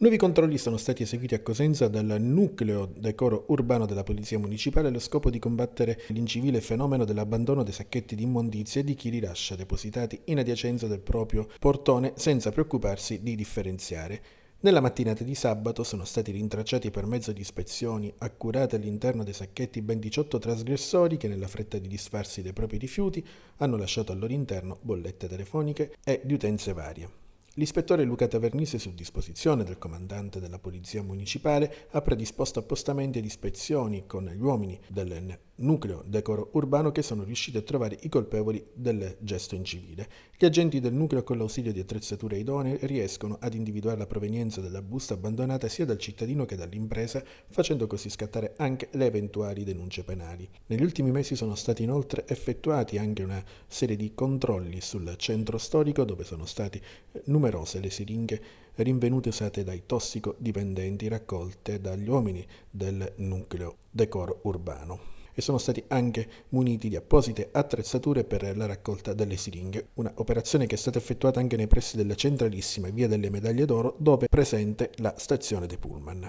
Nuovi controlli sono stati eseguiti a Cosenza dal nucleo decoro urbano della Polizia Municipale allo scopo di combattere l'incivile fenomeno dell'abbandono dei sacchetti di immondizie di chi li lascia depositati in adiacenza del proprio portone senza preoccuparsi di differenziare. Nella mattinata di sabato sono stati rintracciati per mezzo di ispezioni accurate all'interno dei sacchetti ben 18 trasgressori che nella fretta di disfarsi dei propri rifiuti hanno lasciato al loro interno bollette telefoniche e di utenze varie. L'ispettore Luca Tavernise, su disposizione del comandante della Polizia Municipale, ha predisposto appostamenti ed ispezioni con gli uomini dell'N nucleo decoro urbano che sono riusciti a trovare i colpevoli del gesto incivile. Gli agenti del nucleo con l'ausilio di attrezzature idonee riescono ad individuare la provenienza della busta abbandonata sia dal cittadino che dall'impresa, facendo così scattare anche le eventuali denunce penali. Negli ultimi mesi sono stati inoltre effettuati anche una serie di controlli sul centro storico dove sono state numerose le siringhe rinvenute usate dai tossicodipendenti raccolte dagli uomini del nucleo decoro urbano e sono stati anche muniti di apposite attrezzature per la raccolta delle siringhe, una operazione che è stata effettuata anche nei pressi della centralissima via delle medaglie d'oro dove è presente la stazione dei pullman.